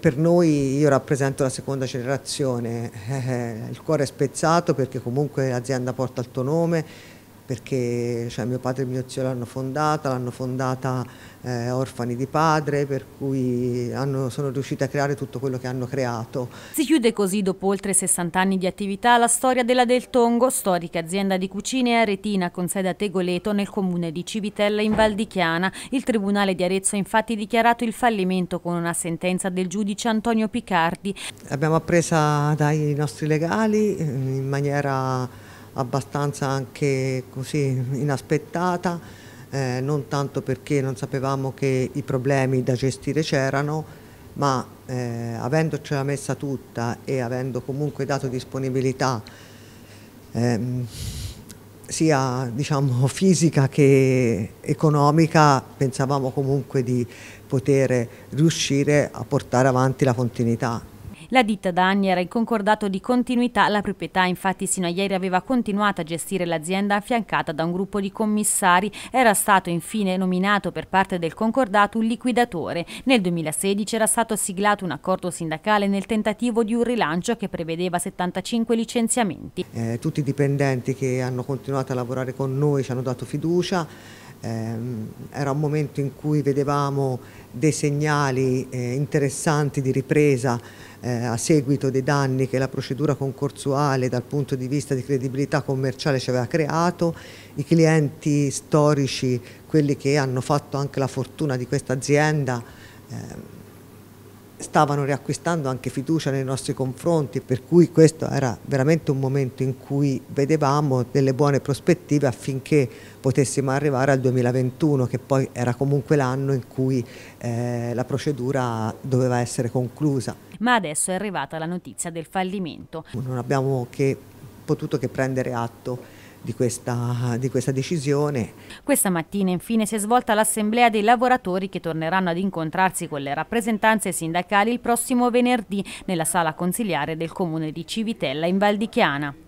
Per noi, io rappresento la seconda generazione, eh, eh, il cuore è spezzato perché comunque l'azienda porta il tuo nome, perché cioè, mio padre e mio zio l'hanno fondata, l'hanno fondata eh, orfani di padre, per cui hanno, sono riusciti a creare tutto quello che hanno creato. Si chiude così, dopo oltre 60 anni di attività, la storia della Del Tongo, storica azienda di cucine aretina con sede a Tegoleto nel comune di Civitella in Val di Chiana. Il Tribunale di Arezzo ha infatti dichiarato il fallimento con una sentenza del giudice Antonio Picardi. Abbiamo appresa dai nostri legali eh, in maniera abbastanza anche così inaspettata, eh, non tanto perché non sapevamo che i problemi da gestire c'erano, ma eh, avendocela messa tutta e avendo comunque dato disponibilità ehm, sia diciamo, fisica che economica, pensavamo comunque di poter riuscire a portare avanti la continuità la ditta da anni era in concordato di continuità, la proprietà infatti sino a ieri aveva continuato a gestire l'azienda affiancata da un gruppo di commissari, era stato infine nominato per parte del concordato un liquidatore. Nel 2016 era stato siglato un accordo sindacale nel tentativo di un rilancio che prevedeva 75 licenziamenti. Eh, tutti i dipendenti che hanno continuato a lavorare con noi ci hanno dato fiducia, Ehm, era un momento in cui vedevamo dei segnali eh, interessanti di ripresa eh, a seguito dei danni che la procedura concorsuale dal punto di vista di credibilità commerciale ci aveva creato, i clienti storici, quelli che hanno fatto anche la fortuna di questa azienda, ehm, stavano riacquistando anche fiducia nei nostri confronti, per cui questo era veramente un momento in cui vedevamo delle buone prospettive affinché potessimo arrivare al 2021, che poi era comunque l'anno in cui eh, la procedura doveva essere conclusa. Ma adesso è arrivata la notizia del fallimento. Non abbiamo che, potuto che prendere atto di questa, di questa decisione. Questa mattina infine si è svolta l'assemblea dei lavoratori che torneranno ad incontrarsi con le rappresentanze sindacali il prossimo venerdì nella sala consiliare del comune di Civitella in Valdichiana.